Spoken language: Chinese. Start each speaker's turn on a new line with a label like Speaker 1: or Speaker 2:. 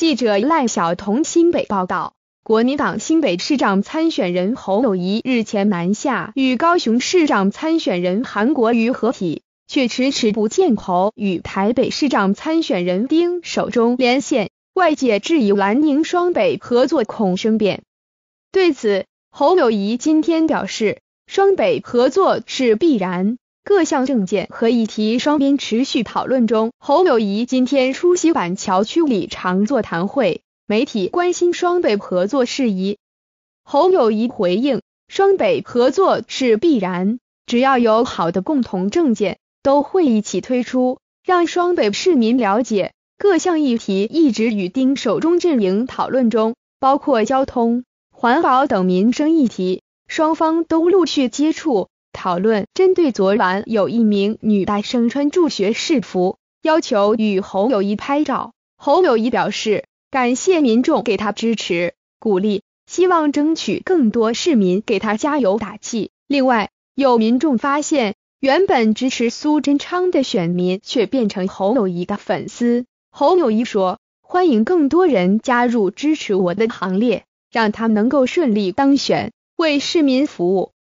Speaker 1: 记者赖晓彤新北报道，国民党新北市长参选人侯友谊日前南下与高雄市长参选人韩国瑜合体，却迟迟不见侯与台北市长参选人丁守中连线，外界质疑蓝宁双北合作恐生变。对此，侯友谊今天表示，双北合作是必然。各项证件和议题双边持续讨论中，侯友谊今天出席板桥区里长座谈会，媒体关心双北合作事宜。侯友谊回应，双北合作是必然，只要有好的共同证件，都会一起推出，让双北市民了解。各项议题一直与丁手中阵营讨论中，包括交通、环保等民生议题，双方都陆续接触。讨论针对昨晚有一名女大学生穿助学士服要求与侯友谊拍照，侯友谊表示感谢民众给他支持鼓励，希望争取更多市民给他加油打气。另外有民众发现原本支持苏贞昌的选民却变成侯友谊的粉丝，侯友谊说欢迎更多人加入支持我的行列，让他能够顺利当选，为市民服务。